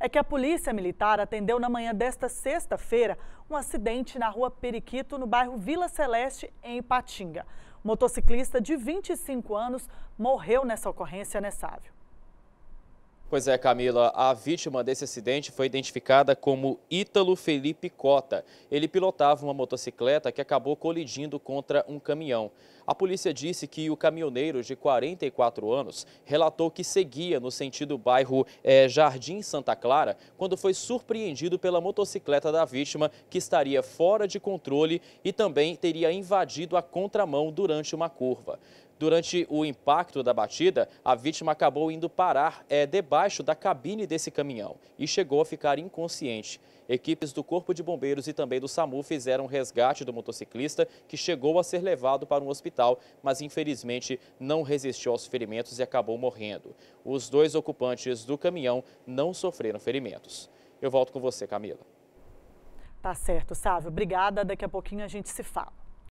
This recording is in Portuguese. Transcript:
é que a Polícia Militar atendeu na manhã desta sexta-feira um acidente na rua Periquito, no bairro Vila Celeste, em Ipatinga. O motociclista de 25 anos morreu nessa ocorrência, né, Sávio? Pois é, Camila, a vítima desse acidente foi identificada como Ítalo Felipe Cota. Ele pilotava uma motocicleta que acabou colidindo contra um caminhão. A polícia disse que o caminhoneiro de 44 anos relatou que seguia no sentido bairro eh, Jardim Santa Clara quando foi surpreendido pela motocicleta da vítima que estaria fora de controle e também teria invadido a contramão durante uma curva. Durante o impacto da batida, a vítima acabou indo parar é, debaixo da cabine desse caminhão e chegou a ficar inconsciente. Equipes do Corpo de Bombeiros e também do SAMU fizeram resgate do motociclista, que chegou a ser levado para um hospital hospital, mas infelizmente não resistiu aos ferimentos e acabou morrendo. Os dois ocupantes do caminhão não sofreram ferimentos. Eu volto com você, Camila. Tá certo, Sávio. Obrigada. Daqui a pouquinho a gente se fala.